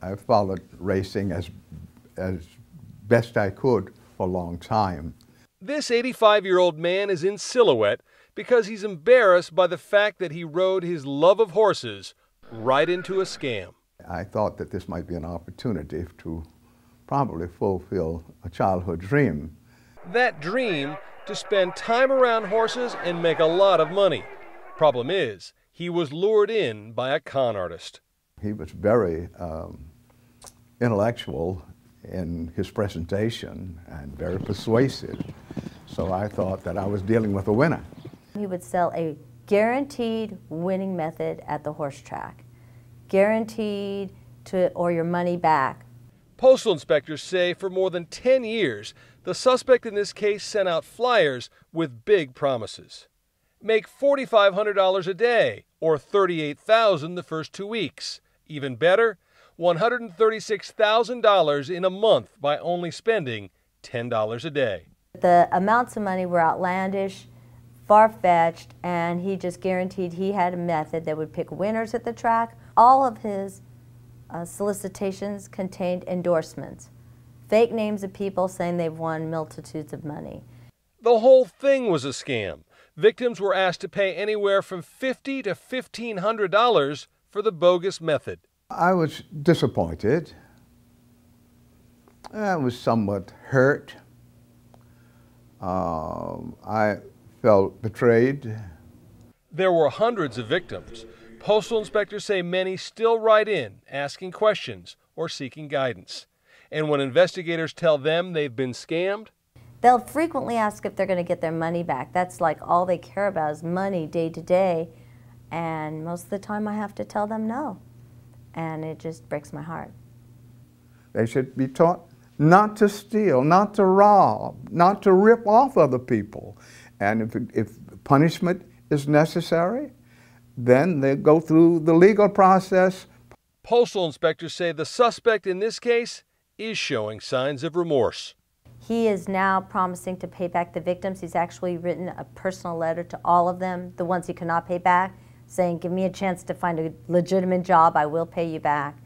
I followed racing as, as best I could for a long time. This 85 year old man is in silhouette because he's embarrassed by the fact that he rode his love of horses right into a scam. I thought that this might be an opportunity to probably fulfill a childhood dream. That dream to spend time around horses and make a lot of money. Problem is, he was lured in by a con artist he was very um, intellectual in his presentation and very persuasive. So I thought that I was dealing with a winner. He would sell a guaranteed winning method at the horse track. Guaranteed to or your money back. Postal inspectors say for more than 10 years, the suspect in this case sent out flyers with big promises. Make $4,500 a day or $38,000 the first two weeks. Even better, $136,000 in a month by only spending $10 a day. The amounts of money were outlandish, far-fetched, and he just guaranteed he had a method that would pick winners at the track. All of his uh, solicitations contained endorsements, fake names of people saying they've won multitudes of money. The whole thing was a scam. Victims were asked to pay anywhere from 50 to $1,500 for the bogus method. I was disappointed. I was somewhat hurt. Um, I felt betrayed. There were hundreds of victims. Postal inspectors say many still write in asking questions or seeking guidance. And when investigators tell them they've been scammed, they'll frequently ask if they're going to get their money back. That's like all they care about is money day to day. And most of the time I have to tell them no. And it just breaks my heart. They should be taught not to steal, not to rob, not to rip off other people. And if, if punishment is necessary, then they go through the legal process. Postal inspectors say the suspect in this case is showing signs of remorse. He is now promising to pay back the victims. He's actually written a personal letter to all of them, the ones he cannot pay back, saying, give me a chance to find a legitimate job, I will pay you back.